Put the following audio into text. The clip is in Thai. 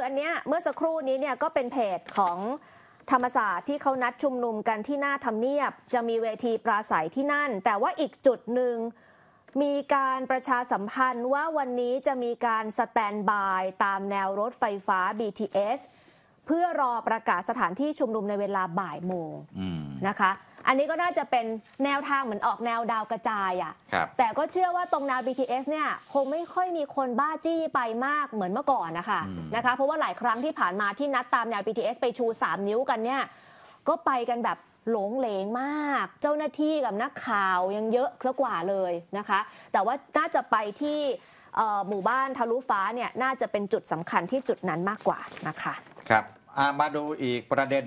ืออันเนี้ยเมื่อสักครู่นี้เนี่ยก็เป็นเพจของธรรมศาสตร์ที่เขานัดชุมนุมกันที่หน้าทำเนียบ จะมีเวทีปราศัยที่นั่น แต่ว่าอีกจุดหนึ่งมีการประชาสัมพันธ์ว่าวันนี้จะมีการสแตนบายตามแนวรถไฟฟ้า BTS เพื่อรอประกาศสถานที่ชุมนุมในเวลาบ่ายโมงนะคะอันนี้ก็น่าจะเป็นแนวทางเหมือนออกแนวดาวกระจายอ่ะ แต่ก็เชื่อว่าตรงแนว BTS เนี่ยคงไม่ค่อยมีคนบ้าจี้ไปมากเหมือนเมื่อก่อนนะคะนะคะเพราะว่าหลายครั้งที่ผ่านมาที่นัดตามแนว BTS ไปชู3นิ้วกันเนี่ยก็ไปกันแบบหลงเหลงมาก เจ้าหน้าที่กับนักข่าวยังเยอะซะกว่าเลยนะคะ แต่ว่าน่าจะไปที่หมู่บ้านทะลุฟ้าเนี่ยน่าจะเป็นจุดสำคัญที่จุดนั้นมากกว่านะคะครับมาดูอีกประเด็น